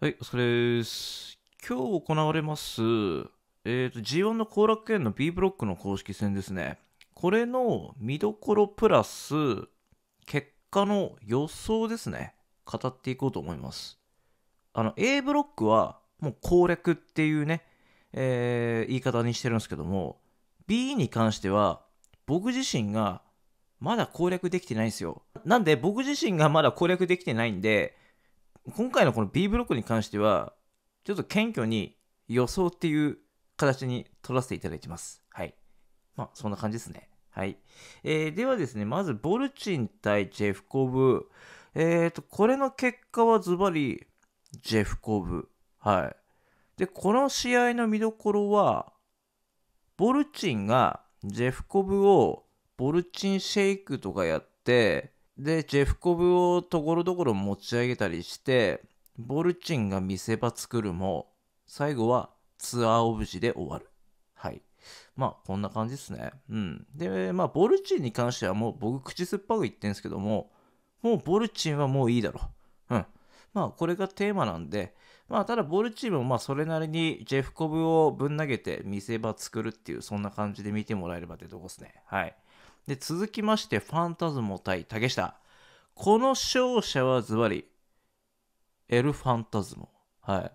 はい、お疲れです。今日行われます、えっ、ー、と、G1 の後楽園の B ブロックの公式戦ですね。これの見どころプラス、結果の予想ですね。語っていこうと思います。あの、A ブロックは、もう攻略っていうね、えー、言い方にしてるんですけども、B に関しては、僕自身がまだ攻略できてないんですよ。なんで、僕自身がまだ攻略できてないんで、今回のこの B ブロックに関しては、ちょっと謙虚に予想っていう形に取らせていただいてます。はい。まあ、そんな感じですね。はい。えー、ではですね、まず、ボルチン対ジェフコブ。えっ、ー、と、これの結果はズバリ、ジェフコブ。はい。で、この試合の見どころは、ボルチンがジェフコブをボルチンシェイクとかやって、で、ジェフコブをところどころ持ち上げたりして、ボルチンが見せ場作るも、最後はツアーオブジで終わる。はい。まあ、こんな感じですね。うん。で、まあ、ボルチンに関してはもう僕口酸っぱく言ってんですけども、もうボルチンはもういいだろう。うん。まあ、これがテーマなんで、まあ、ただボルチーもまあそれなりにジェフコブをぶん投げて見せ場作るっていう、そんな感じで見てもらえればってとこですね。はい。で、続きまして、ファンタズモ対竹下。この勝者はズバリ、エル・ファンタズモ。はい。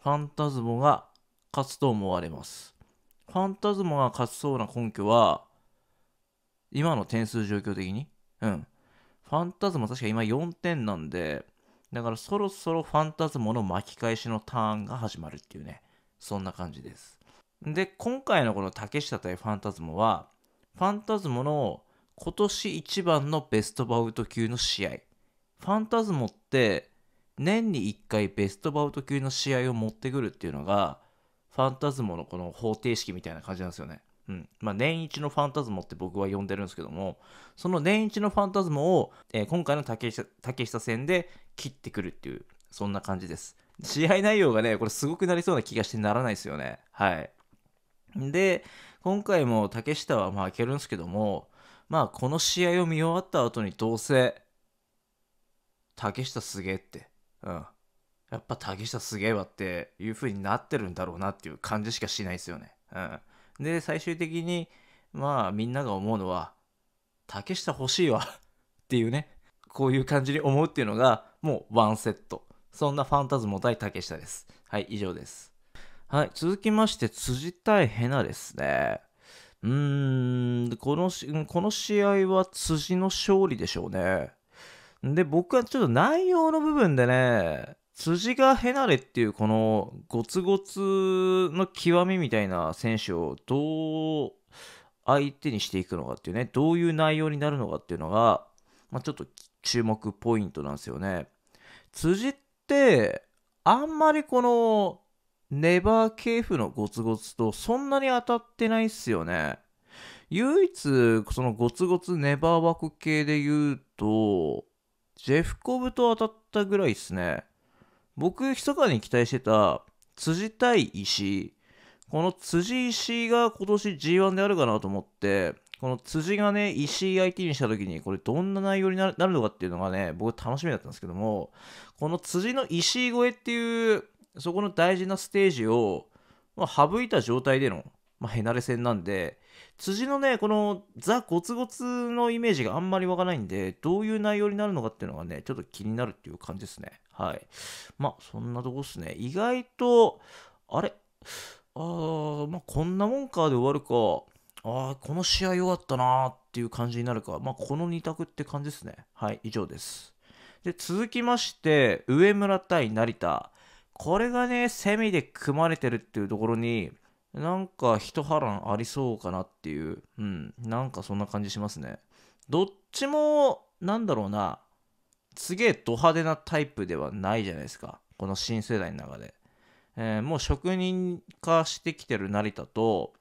ファンタズモが勝つと思われます。ファンタズモが勝ちそうな根拠は、今の点数状況的にうん。ファンタズモ確か今4点なんで、だからそろそろファンタズモの巻き返しのターンが始まるっていうね、そんな感じです。で、今回のこの竹下対ファンタズモは、ファンタズモの今年一番のベストバウト級の試合。ファンタズモって年に一回ベストバウト級の試合を持ってくるっていうのがファンタズモのこの方程式みたいな感じなんですよね。うん。まあ年一のファンタズモって僕は呼んでるんですけども、その年一のファンタズモを、えー、今回の竹下竹下戦で切ってくるっていう、そんな感じです。試合内容がね、これすごくなりそうな気がしてならないですよね。はい。で、今回も竹下はまあ負けるんですけども、まあこの試合を見終わった後にどうせ、竹下すげえって、うん。やっぱ竹下すげえわっていう風になってるんだろうなっていう感じしかしないですよね。うん。で、最終的に、まあみんなが思うのは、竹下欲しいわっていうね、こういう感じに思うっていうのが、もうワンセット。そんなファンタズム対竹下です。はい、以上です。はい、続きまして、辻対ヘナですね。うーん、この、この試合は辻の勝利でしょうね。で、僕はちょっと内容の部分でね、辻がヘナレっていうこのゴツゴツの極みみたいな選手をどう相手にしていくのかっていうね、どういう内容になるのかっていうのが、まあ、ちょっと注目ポイントなんですよね。辻って、あんまりこのネバー系譜のゴツゴツとそんなに当たってないっすよね。唯一、そのゴツゴツネバー枠系で言うと、ジェフコブと当たったぐらいっすね。僕、密かに期待してた、辻対石。この辻石が今年 G1 であるかなと思って、この辻がね、石井 t にした時に、これどんな内容になるのかっていうのがね、僕楽しみだったんですけども、この辻の石井越えっていうそこの大事なステージを、まあ、省いた状態での、まあ、へなれ戦なんで、辻のね、このザ・ゴツゴツのイメージがあんまり湧かないんで、どういう内容になるのかっていうのがね、ちょっと気になるっていう感じですね。はい。まあ、そんなとこっすね。意外と、あれあー、まあ、こんなもんかで終わるか。ああ、この試合良かったなーっていう感じになるか。まあ、この2択って感じですね。はい、以上です。で、続きまして、上村対成田。これがね、セミで組まれてるっていうところに、なんか一波乱ありそうかなっていう、うん、なんかそんな感じしますね。どっちも、なんだろうな、すげえド派手なタイプではないじゃないですか。この新世代の中で。えー、もう職人化してきてる成田と、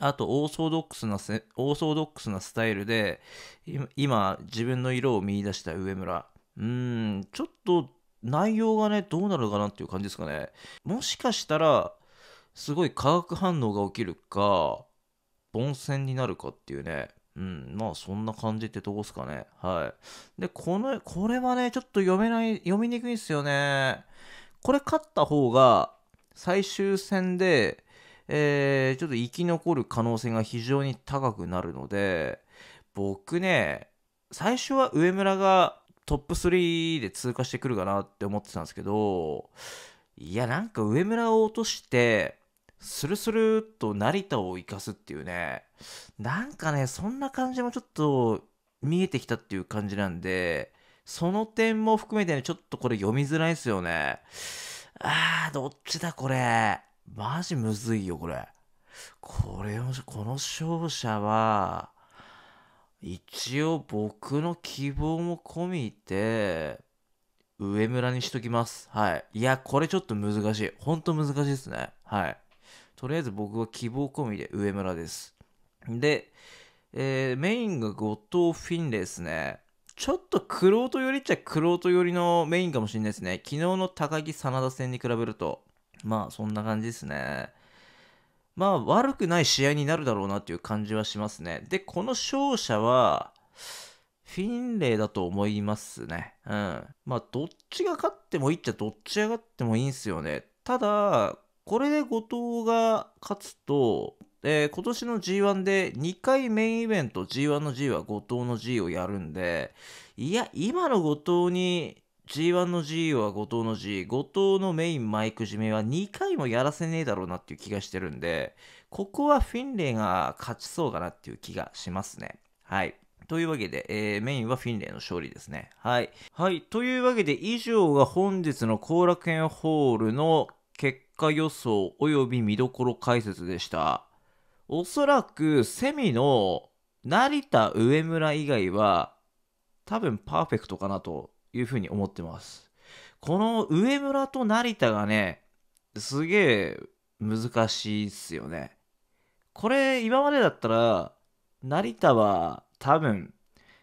あとオーソドックスなオーソドックスなスタイルで、今自分の色を見出した上村。うん、ちょっと内容がね、どうなるかなっていう感じですかね。もしかしたら、すごい化学反応が起きるか、凡戦になるかっていうね。うん、まあそんな感じってどうですかね。はい。で、この、これはね、ちょっと読めない、読みにくいんですよね。これ勝った方が、最終戦で、えー、ちょっと生き残る可能性が非常に高くなるので、僕ね、最初は上村がトップ3で通過してくるかなって思ってたんですけど、いや、なんか上村を落として、スルスルっと成田を生かすっていうね、なんかね、そんな感じもちょっと見えてきたっていう感じなんで、その点も含めてね、ちょっとこれ読みづらいですよね。あー、どっちだこれ。マジむずいよ、これ。これを、この勝者は、一応僕の希望も込みで、上村にしときます。はい。いや、これちょっと難しい。ほんと難しいですね。はい。とりあえず僕は希望込みで上村です。で、えー、メインが後藤フィンレイですね。ちょっとクロート寄りっちゃクロート寄りのメインかもしれないですね。昨日の高木真田戦に比べると。まあ、そんな感じですね。まあ悪くない試合になるだろうなっていう感じはしますね。で、この勝者は、フィンレイだと思いますね。うん。まあ、どっちが勝ってもいいっちゃどっちが勝ってもいいんすよね。ただ、これで後藤が勝つと、えー、今年の G1 で2回メインイベント G1 の G は後藤の G をやるんで、いや、今の後藤に G1 の G は後藤の G、後藤のメインマイク締めは2回もやらせねえだろうなっていう気がしてるんで、ここはフィンレイが勝ちそうかなっていう気がしますね。はい。というわけで、えー、メインはフィンレイの勝利ですね。はい。はい。というわけで、以上が本日の後楽園ホールの結果予想及び見どころ解説でした。おそらく、セミの成田上村以外は、多分パーフェクトかなというふうに思ってます。この上村と成田がね、すげえ難しいっすよね。これ今までだったら、成田は多分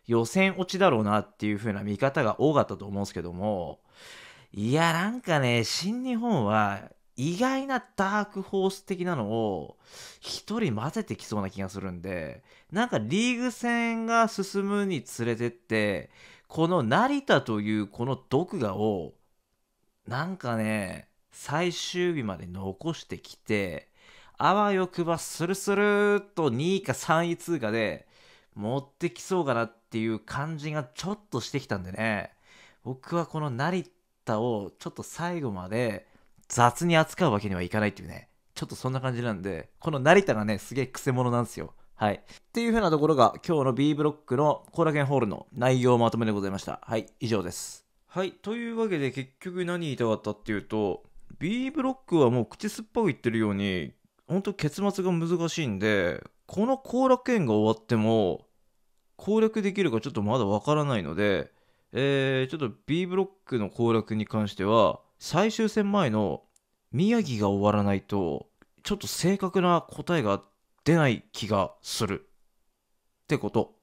予選落ちだろうなっていうふうな見方が多かったと思うんですけども、いや、なんかね、新日本は意外なダークホース的なのを一人混ぜてきそうな気がするんで、なんかリーグ戦が進むにつれてって、この成田というこの毒画をなんかね最終日まで残してきてあわよくばスルスルっと2位か3位通過で持ってきそうかなっていう感じがちょっとしてきたんでね僕はこの成田をちょっと最後まで雑に扱うわけにはいかないっていうねちょっとそんな感じなんでこの成田がねすげえくせ者なんですよはい。っていうふうなところが今日の B ブロックの後楽園ホールの内容まとめでございました。はい、以上です。はい、というわけで結局何言いたかったっていうと B ブロックはもう口酸っぱく言ってるように本当結末が難しいんでこの後楽園が終わっても攻略できるかちょっとまだわからないので、えー、ちょっと B ブロックの攻略に関しては最終戦前の宮城が終わらないとちょっと正確な答えが出ない気がするってこと。